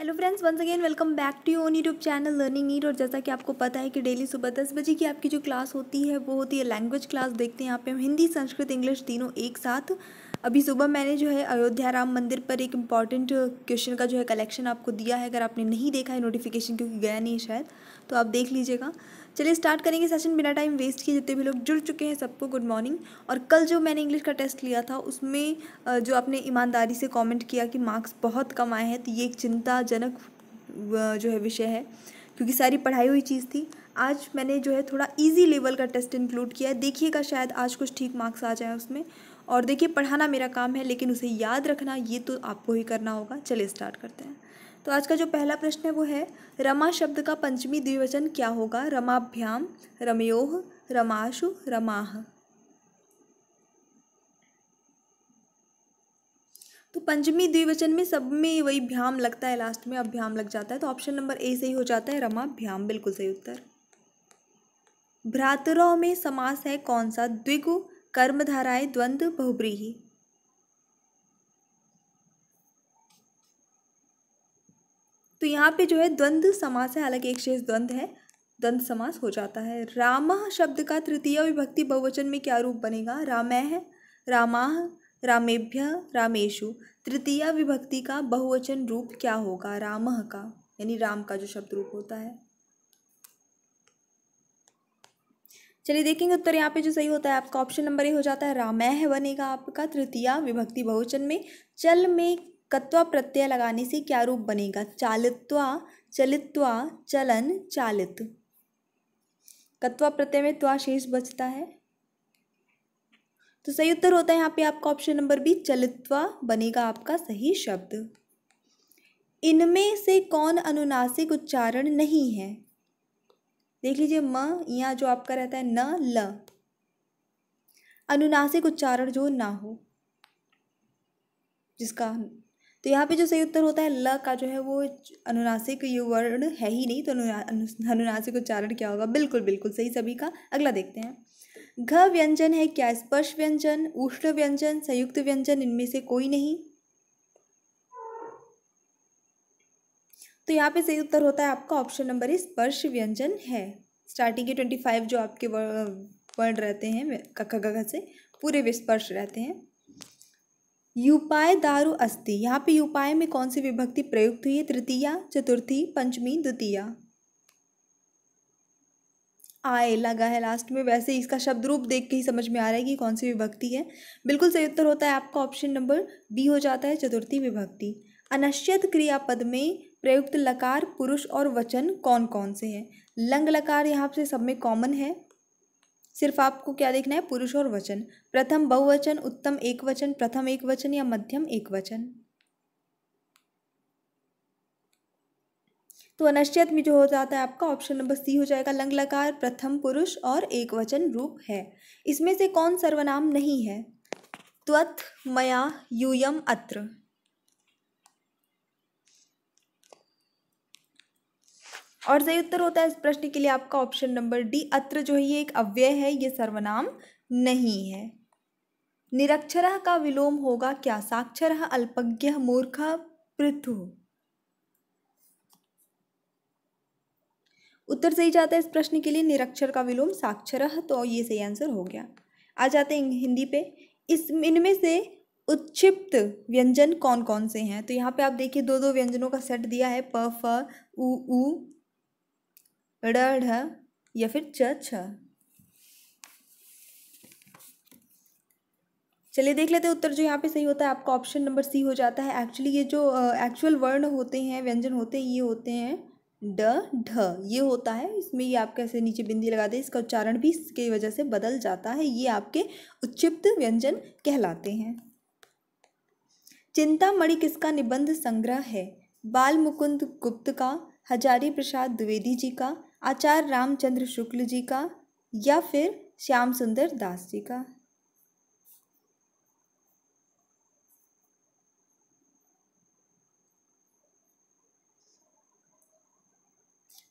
Hello friends once again welcome back to own YouTube channel learning need और जैसा कि आपको पता है कि डेली सुबह दस बजे की आपकी जो क्लास होती है वो होती है लैंग्वेज क्लास देखते हैं यहाँ पे हम हिंदी संस्कृत इंग्लिश तीनों एक साथ अभी सुबह मैंने जो है अयोध्या राम मंदिर पर एक इंपॉर्टेंट क्वेश्चन का जो है कलेक्शन आपको दिया है अगर आपने नहीं देखा है नोटिफिकेशन क्योंकि गया नहीं शायद तो आप देख लीजिएगा चलिए स्टार्ट करेंगे सेशन बिना टाइम वेस्ट किए जितने भी लोग जुड़ चुके हैं सबको गुड मॉर्निंग और कल जो मैंने इंग्लिश का टेस्ट लिया था उसमें जो आपने ईमानदारी से कमेंट किया कि मार्क्स बहुत कम आए हैं तो ये एक चिंताजनक जो है विषय है क्योंकि सारी पढ़ाई हुई चीज़ थी आज मैंने जो है थोड़ा इजी लेवल का टेस्ट इंक्लूड किया है देखिएगा शायद आज कुछ ठीक मार्क्स आ जाए उसमें और देखिए पढ़ाना मेरा काम है लेकिन उसे याद रखना ये तो आपको ही करना होगा चलिए स्टार्ट करते हैं तो आज का जो पहला प्रश्न है वो है रमा शब्द का पंचमी द्विवचन क्या होगा रमाभ्याम रमयोह रमाशु रमाह तो पंचमी द्विवचन में सब में वही भ्याम लगता है लास्ट में अभ्याम लग जाता है तो ऑप्शन नंबर ए सही हो जाता है रमा भ्याम बिल्कुल सही उत्तर भ्रातरों में समास है कौन सा द्विगु कर्मधाराएं द्वंद्व बहुब्रीही तो यहाँ पे जो है द्वंद्व समास है हालांकि एक शेष द्वंद्व है द्वंद्व समास हो जाता है राम शब्द का तृतीय विभक्ति बहुवचन में क्या रूप बनेगा रामय रामा रामेभ्य रामेशु तृतीय विभक्ति का बहुवचन रूप क्या होगा राम का यानी राम का जो शब्द रूप होता है चलिए देखेंगे उत्तर यहाँ पे जो सही होता है आपका ऑप्शन नंबर ए हो जाता है रामय बनेगा आपका तृतीय विभक्ति बहुवचन में चल में कत्वा प्रत्यय लगाने से क्या रूप बनेगा चालित्वा चलित्वा चलन चालित कत्वा प्रत्यय में त्वा शेष बचता है तो सही उत्तर होता है यहाँ पे आपका ऑप्शन नंबर बी चलित्वा बनेगा आपका सही शब्द इनमें से कौन अनुनासिक उच्चारण नहीं है देख लीजिए म यहाँ जो आपका रहता है न ल अनुनासिक उच्चारण जो ना हो जिसका तो यहाँ पे जो सही उत्तर होता है ल का जो है वो अनुनासिक ये वर्ण है ही नहीं तो अनुनासिक उच्चारण क्या होगा बिल्कुल बिल्कुल सही सभी का अगला देखते हैं घ व्यंजन है क्या स्पर्श व्यंजन उष्ण व्यंजन संयुक्त व्यंजन इनमें से कोई नहीं तो यहाँ पे सही उत्तर होता है आपका ऑप्शन नंबर इस स्पर्श व्यंजन है स्टार्टिंग के ट्वेंटी फाइव जो आपके वर्ण रहते हैं कख से पूरे विस्पर्श रहते हैं यूपाय दारु अस्ति यहाँ पे युपाय में कौन सी विभक्ति प्रयुक्त हुई है तृतीया चतुर्थी पंचमी द्वितीया आए लगा है लास्ट में वैसे इसका शब्द रूप देख के ही समझ में आ रहा है कि कौन सी विभक्ति है बिल्कुल सही उत्तर होता है आपका ऑप्शन नंबर बी हो जाता है चतुर्थी विभक्ति अनश्चित क्रियापद में प्रयुक्त लकार पुरुष और वचन कौन कौन से हैं लंग लकार यहाँ से सब में कॉमन है सिर्फ आपको क्या देखना है पुरुष और वचन प्रथम बहुवचन उत्तम एक वचन प्रथम एक वचन या मध्यम एक वचन तो अनिश्चित में जो हो जाता है आपका ऑप्शन नंबर सी हो जाएगा लंग लकार प्रथम पुरुष और एक वचन रूप है इसमें से कौन सर्वनाम नहीं है त्वत मया यूयम अत्र और सही उत्तर होता है इस प्रश्न के लिए आपका ऑप्शन नंबर डी अत्र जो है ये एक अव्यय है ये सर्वनाम नहीं है निरक्षर का विलोम होगा क्या साक्षर अल्पज्ञ मूर्ख पृथु उत्तर सही जाता है इस प्रश्न के लिए निरक्षर का विलोम साक्षर तो ये सही आंसर हो गया आ जाते हैं हिंदी पे इस इनमें से उच्छिप्त व्यंजन कौन कौन से हैं तो यहाँ पे आप देखिए दो दो व्यंजनों का सेट दिया है प फ उ ऊ ड़ या फिर च छ चलिए देख लेते हैं उत्तर जो यहाँ पे सही होता है आपका ऑप्शन नंबर सी हो जाता है एक्चुअली ये जो एक्चुअल वर्ण होते हैं व्यंजन होते हैं ये होते हैं ड ढ ये होता है इसमें ये आप कैसे नीचे बिंदी लगा दे इसका उच्चारण भी इसकी वजह से बदल जाता है ये आपके उच्चिप्त व्यंजन कहलाते हैं चिंतामणि किसका निबंध संग्रह है बाल मुकुंद गुप्त का हजारी प्रसाद द्विवेदी जी का आचार्य रामचंद्र शुक्ल जी का या फिर श्याम सुंदर दास जी का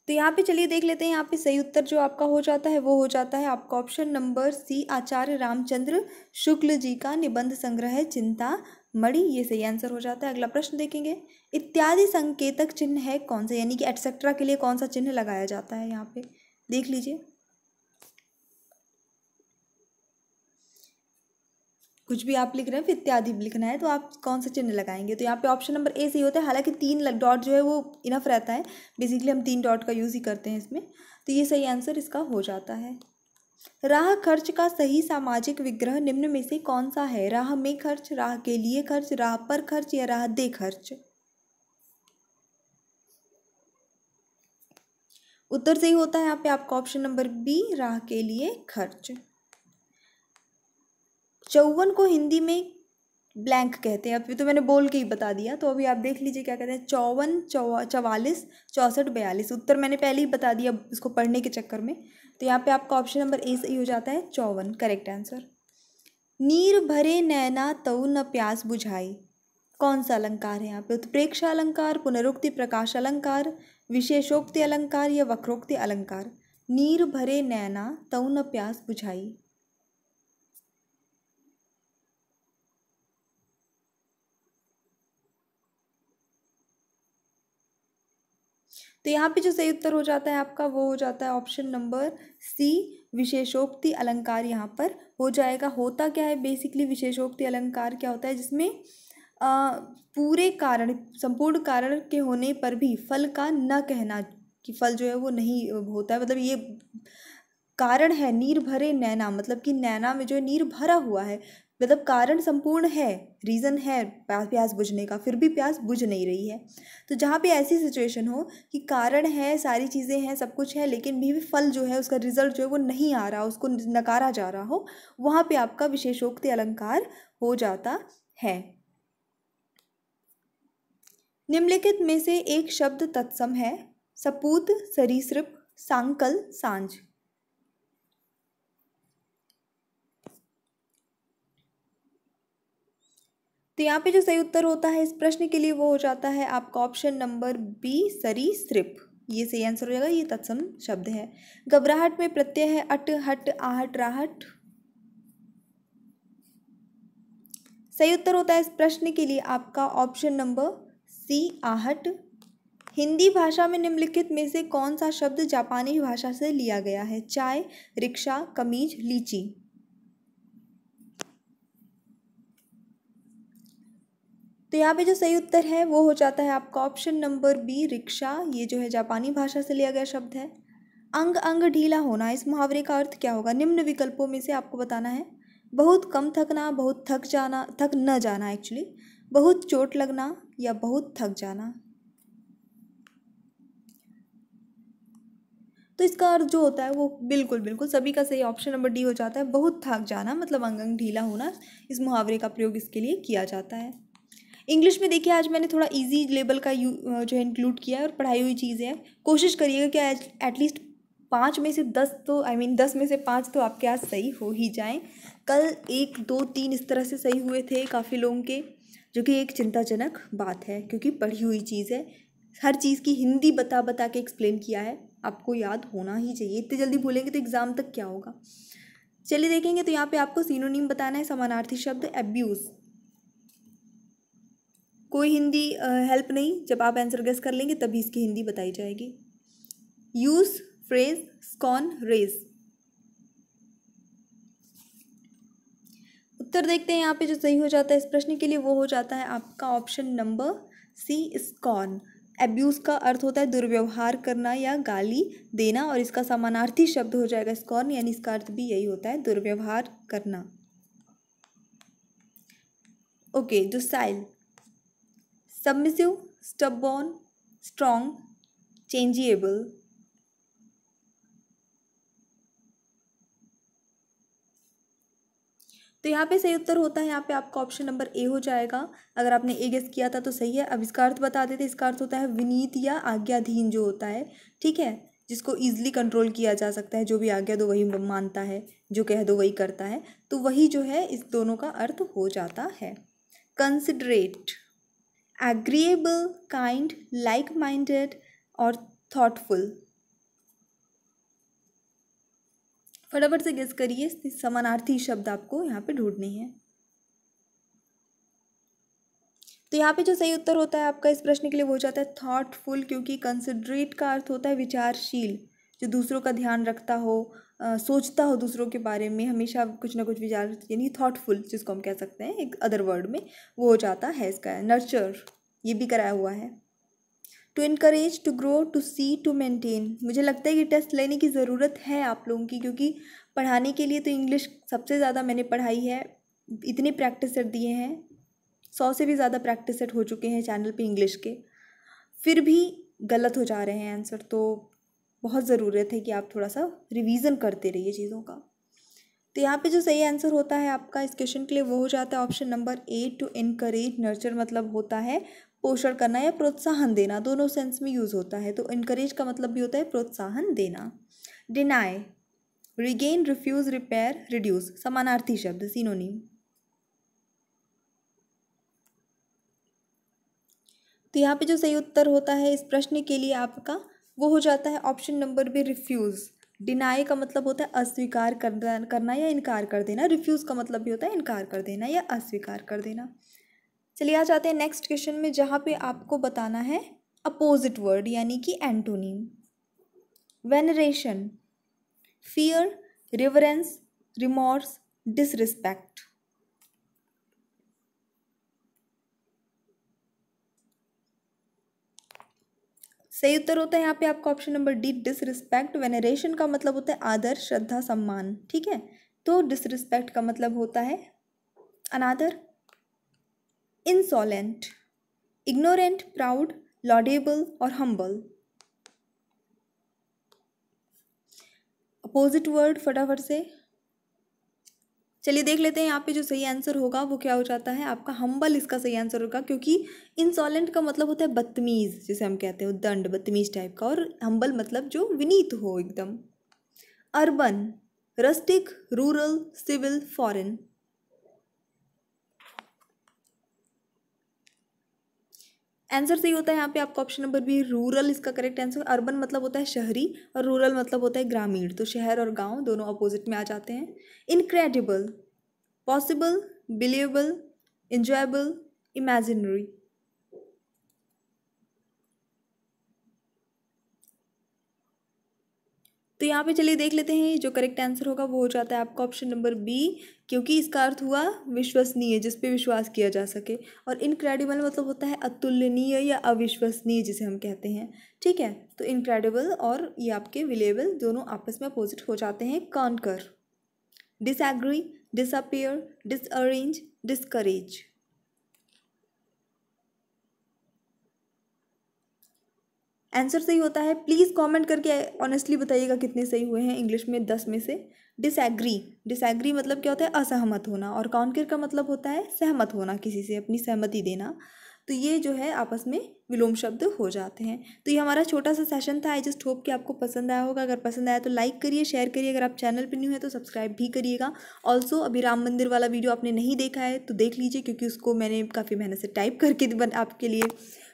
तो यहाँ पे चलिए देख लेते हैं यहाँ पे सही उत्तर जो आपका हो जाता है वो हो जाता है आपका option number C Acharya Ramchandra Shukla ji का निबंध संग्रह चिंता मड़ी ये सही आंसर हो जाता है अगला प्रश्न देखेंगे इत्यादि संकेतक चिन्ह है कौन सा यानी कि एटसेट्रा के लिए कौन सा चिन्ह लगाया जाता है यहाँ पे देख लीजिए कुछ भी आप लिख रहे हैं इत्यादि लिखना है तो आप कौन सा चिन्ह लगाएंगे तो यहाँ पे ऑप्शन नंबर ए सही होता है हालांकि तीन डॉट जो है वो इनफ रहता है बेसिकली हम तीन डॉट का यूज़ ही करते हैं इसमें तो ये सही आंसर इसका हो जाता है राह खर्च का सही सामाजिक विग्रह निम्न में से कौन सा है राह में खर्च राह के लिए खर्च राह पर खर्च या राह दे खर्च उत्तर सही होता है यहाँ पे आपका ऑप्शन नंबर बी राह के लिए खर्च चौवन को हिंदी में ब्लैंक कहते हैं अभी तो मैंने बोल के ही बता दिया तो अभी आप देख लीजिए क्या कहते हैं चौवन चौ चवालीस चौंसठ बयालीस उत्तर मैंने पहले ही बता दिया इसको पढ़ने के चक्कर में तो यहाँ पे आपका ऑप्शन नंबर ए सही हो जाता है चौवन करेक्ट आंसर नीर भरे नैना तऊ न प्यास बुझाई कौन सा अलंकार है यहाँ पे उत्प्रेक्षा अलंकार पुनरोक्ति प्रकाश अलंकार विशेषोक्ति अलंकार या वक्रोक्ति अलंकार नीर भरे नैना तऊ न प्यास बुझाई तो यहाँ पे जो सही उत्तर हो जाता है आपका वो हो जाता है ऑप्शन नंबर सी विशेषोक्ति अलंकार यहाँ पर हो जाएगा होता क्या है बेसिकली विशेषोक्ति अलंकार क्या होता है जिसमें आ, पूरे कारण संपूर्ण कारण के होने पर भी फल का न कहना कि फल जो है वो नहीं होता है मतलब ये कारण है नीर भरे नैना मतलब कि नैना में जो है नीर भरा हुआ है मतलब कारण संपूर्ण है रीज़न है प्यास बुझने का फिर भी प्यास बुझ नहीं रही है तो जहाँ पे ऐसी सिचुएशन हो कि कारण है सारी चीज़ें हैं सब कुछ है लेकिन भी, भी फल जो है उसका रिजल्ट जो है वो नहीं आ रहा उसको नकारा जा रहा हो वहाँ पे आपका विशेषोक्ति अलंकार हो जाता है निम्नलिखित में से एक शब्द तत्सम है सपूत सरीसृप सांकल सांझ तो यहाँ पे जो सही उत्तर होता है इस प्रश्न के लिए वो हो जाता है आपका ऑप्शन नंबर बी सरीसृप ये सही आंसर हो जाएगा ये तत्सम शब्द है घबराहट में प्रत्यय है अट हट आहट राहट सही उत्तर होता है इस प्रश्न के लिए आपका ऑप्शन नंबर सी आहट हिंदी भाषा में निम्नलिखित में से कौन सा शब्द जापानी भाषा से लिया गया है चाय रिक्शा कमीज लीची तो यहाँ पे जो सही उत्तर है वो हो जाता है आपका ऑप्शन नंबर बी रिक्शा ये जो है जापानी भाषा से लिया गया शब्द है अंग अंग ढीला होना इस मुहावरे का अर्थ क्या होगा निम्न विकल्पों में से आपको बताना है बहुत कम थकना बहुत थक जाना थक न जाना एक्चुअली बहुत चोट लगना या बहुत थक जाना तो इसका अर्थ जो होता है वो बिल्कुल बिल्कुल सभी का सही ऑप्शन नंबर डी हो जाता है बहुत थक जाना मतलब अंग अंग ढीला होना इस मुहावरे का प्रयोग इसके लिए किया जाता है इंग्लिश में देखिए आज मैंने थोड़ा इजी लेवल का यू जो है इंक्लूड किया है और पढ़ाई हुई चीज़ है कोशिश करिएगा कि एटलीस्ट पाँच में से दस तो आई I मीन mean, दस में से पाँच तो आपके आज सही हो ही जाएँ कल एक दो तीन इस तरह से सही हुए थे काफ़ी लोगों के जो कि एक चिंताजनक बात है क्योंकि पढ़ी हुई चीज़ है हर चीज़ की हिंदी बता बता के एक्सप्लेन किया है आपको याद होना ही चाहिए इतने जल्दी भूलेंगे तो एग्ज़ाम तक क्या होगा चलिए देखेंगे तो यहाँ पे आपको सीनोनिम बताना है समानार्थी शब्द एब्यूज़ कोई हिंदी हेल्प नहीं जब आप आंसर गेस कर लेंगे तभी इसकी हिंदी बताई जाएगी यूज फ्रेज स्कॉन रेज उत्तर देखते हैं यहाँ पे जो सही हो जाता है इस प्रश्न के लिए वो हो जाता है आपका option number C scorn abuse का अर्थ होता है दुर्व्यवहार करना या गाली देना और इसका समानार्थी शब्द हो जाएगा स्कॉन यानी इसका अर्थ भी यही होता है दुर्व्यवहार करना ओके okay, जो साइल submissive stubborn strong changeable तो यहाँ पे सही उत्तर होता है यहाँ पे आपका ऑप्शन नंबर ए हो जाएगा अगर आपने ए गेस किया था तो सही है अब इसका अर्थ बता देते इसका अर्थ होता है विनीत या आज्ञाधीन जो होता है ठीक है जिसको इजिली कंट्रोल किया जा सकता है जो भी आज्ञा दो वही मानता है जो कह दो वही करता है तो वही जो है इस दोनों का अर्थ हो जाता है considerate agreeable, kind, like minded, or thoughtful. फटाफट से गेस करिए समानार्थी शब्द आपको यहाँ पे ढूंढने हैं तो यहाँ पे जो सही उत्तर होता है आपका इस प्रश्न के लिए वो हो जाता है थॉटफुल क्योंकि कंसिड्रेट का अर्थ होता है विचारशील जो दूसरों का ध्यान रखता हो सोचता हो दूसरों के बारे में हमेशा कुछ ना कुछ विचार यानी थाटफुल जिसको हम कह सकते हैं एक अदर वर्ड में वो हो जाता है इसका नर्चर ये भी कराया हुआ है to increase to grow to see to maintain मुझे लगता है कि टेस्ट लेने की ज़रूरत है आप लोगों की क्योंकि पढ़ाने के लिए तो इंग्लिश सबसे ज़्यादा मैंने पढ़ाई है इतने प्रैक्टिस सेट दिए हैं सौ से भी ज़्यादा प्रैक्टिस सेट हो चुके हैं चैनल पे इंग्लिश के फिर भी गलत हो जा रहे हैं आंसर तो बहुत ज़रूरत है कि आप थोड़ा सा रिवीज़न करते रहिए चीज़ों का तो यहाँ पे जो सही आंसर होता है आपका इस क्वेश्चन के लिए वो हो जाता है option number A to encourage nurture मतलब होता है पोषण करना या प्रोत्साहन देना दोनों सेंस में यूज़ होता है तो इनकरेज का मतलब भी होता है प्रोत्साहन देना deny regain refuse repair reduce समानार्थी शब्द सीनोनिम तो यहाँ पे जो सही उत्तर होता है इस प्रश्न के लिए आपका वो हो जाता है option number B refuse deny का मतलब होता है अस्वीकार करना या इनकार कर देना रिफ्यूज़ का मतलब भी होता है इनकार कर देना या अस्वीकार कर देना चलिए आ जाते हैं नेक्स्ट क्वेश्चन में जहाँ पे आपको बताना है अपोजिट वर्ड यानी कि antonym veneration fear reverence remorse disrespect सही उत्तर होता है यहाँ पे आपका option number D disrespect veneration का मतलब होता है आदर श्रद्धा सम्मान ठीक है तो डिसरिस्पेक्ट का मतलब होता है अनादर इंसॉलेंट इग्नोरेंट प्राउड लॉडेबल और हम्बल अपोजिट वर्ड फटाफट से चलिए देख लेते हैं यहाँ पे जो सही आंसर होगा वो क्या हो जाता है आपका हम्बल इसका सही आंसर होगा क्योंकि इंसॉलेंट का मतलब होता है बदतमीज़ जिसे हम कहते हैं दंड बदतमीज़ टाइप का और हम्बल मतलब जो विनीत हो एकदम urban rustic rural civil foreign answer सही होता है यहाँ पे आपका ऑप्शन नंबर बी रूरल इसका करेक्ट आंसर अर्बन मतलब होता है शहरी और रूरल मतलब होता है ग्रामीण तो शहर और गांव दोनों अपोजिट में आ जाते हैं incredible possible believable enjoyable imaginary तो यहाँ पे चलिए देख लेते हैं जो करेक्ट आंसर होगा वो हो जाता है आपका ऑप्शन नंबर बी क्योंकि इसका अर्थ हुआ विश्वसनीय जिस पे विश्वास किया जा सके और इनक्रेडिबल मतलब होता है अतुलनीय या अविश्वसनीय जिसे हम कहते हैं ठीक है तो इनक्रेडिबल और ये आपके विलेबल दोनों आपस में अपोजिट हो जाते हैं कर disagree disappear disarrange discourage answer सही होता है प्लीज़ कमेंट करके ऑनेस्टली बताइएगा कितने सही हुए हैं इंग्लिश में दस में से डिसएग्री डिसएग्री मतलब क्या होता है असहमत होना और काउंकर का मतलब होता है सहमत होना किसी से अपनी सहमति देना तो ये जो है आपस में विलोम शब्द हो जाते हैं तो ये हमारा छोटा सा सेशन था आई जस्ट होप कि आपको पसंद आया होगा अगर पसंद आया तो लाइक करिए शेयर करिए अगर आप चैनल पर न्यू है तो सब्सक्राइब भी करिएगा ऑल्सो अभी राम मंदिर वाला वीडियो आपने नहीं देखा है तो देख लीजिए क्योंकि उसको मैंने काफ़ी मेहनत से टाइप करके आपके लिए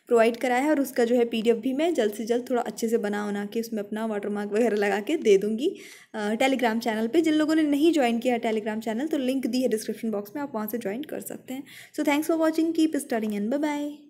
प्रोवाइड कराया है और उसका जो है पी भी मैं जल्द से जल्द थोड़ा अच्छे से बना उना के उसमें अपना वाटर मार्क वगैरह लगा के दे दूँगी टेलीग्राम चैनल पर जिन लोगों ने नहीं ज्वाइन किया टेलीग्राम चैनल तो लिंक दी है डिस्क्रिप्शन बॉक्स में आप वहाँ से ज्वाइन कर सकते हैं so thanks for watching keep studying and bye